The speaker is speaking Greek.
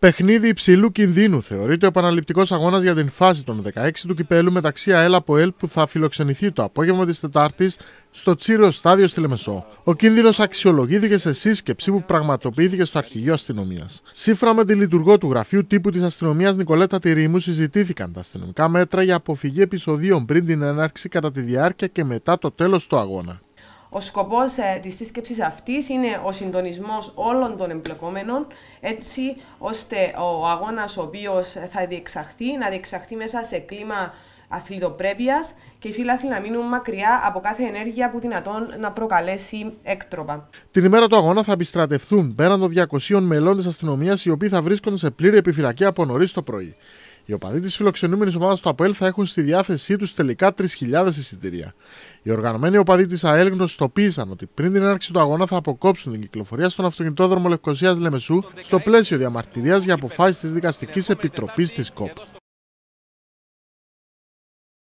Παιχνίδι υψηλού κινδύνου θεωρείται ο επαναληπτικός αγώνας για την φάση των 16 του κυπέλου μεταξύ ΑΕΛ από ΕΛ που θα φιλοξενηθεί το απόγευμα της Τετάρτης στο Τσίριο Στάδιο στη Λεμεσό. Ο κίνδυνος αξιολογήθηκε σε σύσκεψη που πραγματοποιήθηκε στο Αρχηγείο Αστυνομίας. Σύμφωνα με τη λειτουργό του γραφείου τύπου της αστυνομίας Νικολέτα Τηρήμου, συζητήθηκαν τα αστυνομικά μέτρα για αποφυγή επεισοδίων πριν την έναρξη κατά τη διάρκεια και μετά το τέλος του αγώνα. Ο σκοπός ε, της σύσκεψης αυτής είναι ο συντονισμός όλων των εμπλεκόμενων, έτσι ώστε ο αγώνας ο οποίος θα διεξαχθεί να διεξαχθεί μέσα σε κλίμα αθλητοπρέπειας και οι φίλαθλοι να μείνουν μακριά από κάθε ενέργεια που δυνατόν να προκαλέσει έκτροπα. Την ημέρα του αγώνα θα επιστρατευτούν πέραν των 200 μελών της αστυνομίας, οι οποίοι θα βρίσκονται σε πλήρη επιφυλακή από νωρίς το πρωί. Οι οπαδοί της φιλοξενούμενης ομάδας του ΑΠΕΛ θα έχουν στη διάθεσή τους τελικά 3.000 εισιτήρια. Οι οργανωμένοι οπαδοί της ΑΕΛ γνωστοποίησαν ότι πριν την έναρξη του αγώνα θα αποκόψουν την κυκλοφορία στον αυτοκινητόδρομο Λευκοσίας Λεμεσού στο πλαίσιο διαμαρτυρίας για αποφάσεις της Δικαστικής Επιτροπής της ΚΟΠ.